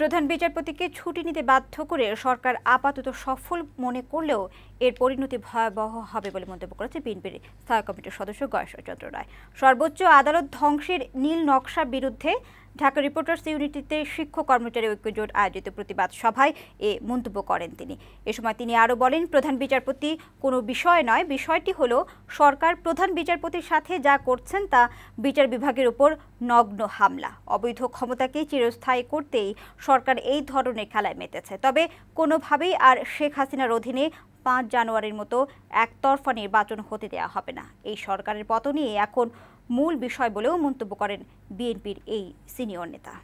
প্রধান বিচারপতিকে ছুটি নিতে বাধ্য করে সরকার আপাতত সফল মনে করলেও এর পরিণতি ভয়াবহ হবে বলে মন্তব্য করেছে বিএনপির স্থায়ী কমিটির সদস্য গয়েশ্বর চন্দ্র রায় সর্বোচ্চ আদালত ধ্বংসের নীল নকশার বিরুদ্ধে ঢাকা রিপোর্টার্স ইউনিটিতে শিক্ষক কর্মচারী ঐক্যজোট আয়োজিত প্রতিবাদ সভায় এ মন্তব্য করেন তিনি এ সময় তিনি আরও বলেন প্রধান বিচারপতি কোনো বিষয় নয় বিষয়টি হলো সরকার প্রধান বিচারপতির সাথে যা করছেন তা বিচার বিভাগের উপর নগ্ন হামলা অবৈধ ক্ষমতাকে চিরস্থায়ী করতেই সরকার এই ধরনের খেলায় মেতেছে তবে কোনোভাবেই আর শেখ হাসিনার অধীনে পাঁচ জানুয়ারির মতো একতরফা নির্বাচন হতে দেয়া হবে না এই সরকারের পতনই এখন মূল বিষয় বলেও মন্তব্য করেন বিএনপির এই সিনিয়র নেতা